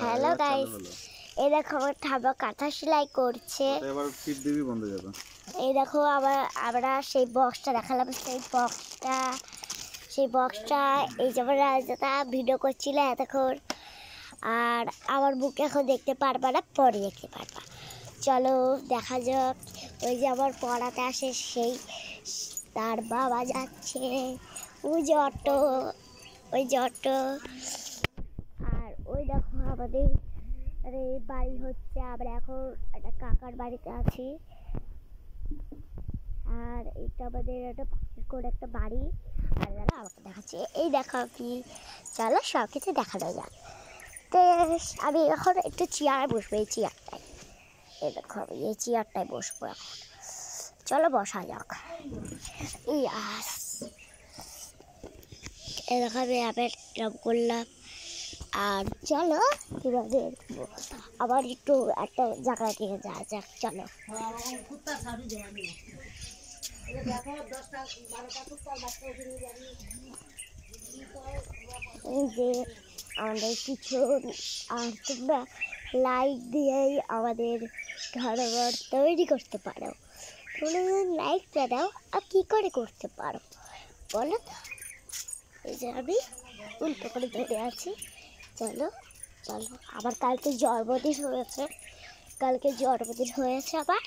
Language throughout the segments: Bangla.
হ্যালো গাইস এই হ্যাঁ, দেখো আমার ঠাবা কাঁথা সেলাই করছে এই দেখো আবার আমরা সেই বক্সটা দেখালাম সেই বক্সটা সেই বক্সটা এই যেমন আমরা ভিডিও করছিল এতক্ষণ আর আমার মুখ এখন দেখতে পারবা না পরে দেখতে পারবা চলো দেখা যাক ওই যে আমার পড়াতে আসে সেই তার বাবা যাচ্ছে ওই যে অটো ওই যে অটো আমাদের বাড়ি হচ্ছে আমরা এখন একটা কাকার বাড়িতে আছি আর এটা আমাদের একটা করে একটা বাড়ি আর দাদা আমাকে দেখাচ্ছে এই দেখা কি চলো সব কিছু দেখানো যাক তো আমি এখন একটু চেয়ারে বসবো এই চেয়ারটায় এই দেখো আমি এই চেয়ারটায় বসবো এখন চলো বসা যাক ইয়াস এরকম আমি আবার এরকম করলাম আর চলো তোমাদের আবার একটু একটা জায়গায় থেকে যাওয়া যাক চলো এই যে আমাদের কিছু আর তোমরা লাইক দিয়েই আমাদের ঘর তৈরি করতে পারো তোমরা লাইক দাও আর কী করে করতে পারো বলো তো এই যে আমি উল্টো করে ধরে আছি চলো চলো আবার কালকে জন্মদিন হয়েছে কালকে জন্মদিন হয়েছে আবার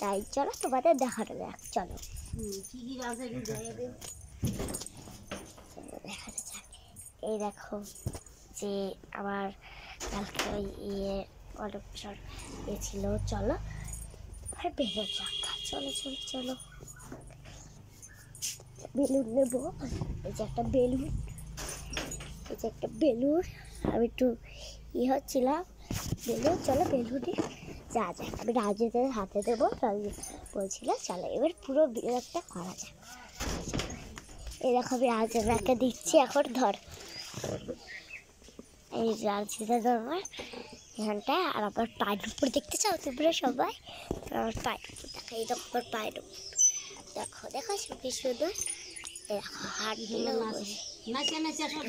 তাই চলো তোমাদের দেখানো যাক চলো দেখানো যাক এই দেখো যে আমার কালকে ওই ইয়ে অনেকজন ইয়ে গেছিল চলো আর বেরো যাক চলো চলো চলো বেলুন নেবো এই যে একটা বেলুন এই যে একটা বেলুর আমি একটু ই হচ্ছিলাম বেলুর চলো বেলুনে যা যাক আমি রাজনীতির হাতে দেবো বলছিলাম চলো এবার পুরো বিয়েটা করা যাক এরকম আমি রাজনাকে দিচ্ছি এখন ধর এই ধর আমার এখানটায় আর আবার পায়ের উপর দেখতে চাও তোমরা সবাই আমার পায়ের উপর দেখো এই দেখো আমার পায়ের উপর দেখো দেখো কি সুন্দর দেখো হাট আপনি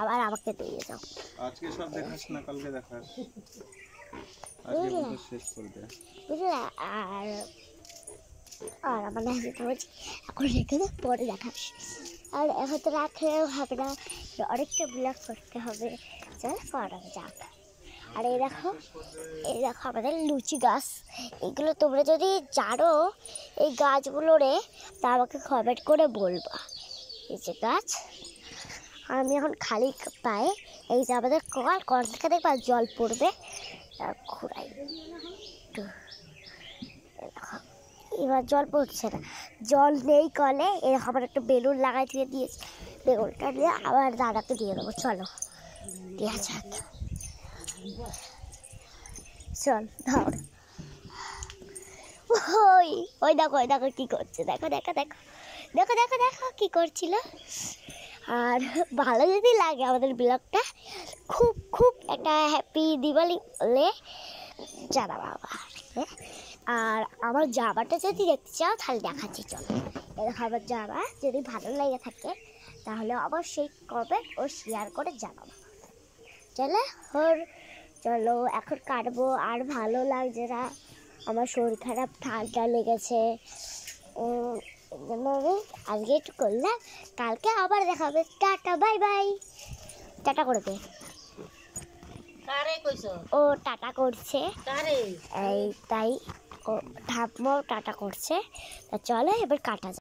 আবার আমাকে দিয়ে যাও আজকে সব দেখাস না কালকে দেখাস আর আর আমার এখন রেখে দে পরে দেখাস আর এখন তো রাখলেও হবে না অনেকটা ব্লগ করতে হবে চল করা যাক আর এই দেখো এই দেখো আমাদের লুচি গাছ এগুলো তোমরা যদি জানো এই গাছগুলো রে তা আমাকে কমেন্ট করে বলবো এই যে গাছ আমি এখন খালি পাই এই যে আমাদের কল কল থেকে দেখবা জল পড়বে আর ঘুরাই এবার জল পড়ছে না জল নেই কলে এরকম আমার একটা বেলুন লাগাই দিয়ে দিয়েছি বেলুনটা নিয়ে আবার দাদাকে দিয়ে দেবো চলো দেওয়া যাক চল ধর ওই ওই দেখো ওই দেখো কী করছে দেখো দেখো দেখো দেখো দেখো দেখো কী করছিল আর ভালো যদি লাগে আমাদের ব্লগটা খুব খুব একটা হ্যাপি দিওয়ালি হলে জানা বাবা আর আমার জামাটা যদি দেখতে চাও তাহলে দেখাচ্ছি চলো এরকম আমার জামা যদি ভালো লেগে থাকে তাহলে অবশ্যই কমেন্ট ও শেয়ার করে জানাবো চলে ওর চলো এখন কাটবো আর ভালো লাগছে না আমার শরীর খারাপ ঠান্ডা লেগেছে আজকে একটু করলাম কালকে আবার দেখা হবে টাটা বাই বাই টাটা করে দে ও টাটা করছে এই তাই ও ঠাপমাও টাটা করছে তা চলো এবার কাটা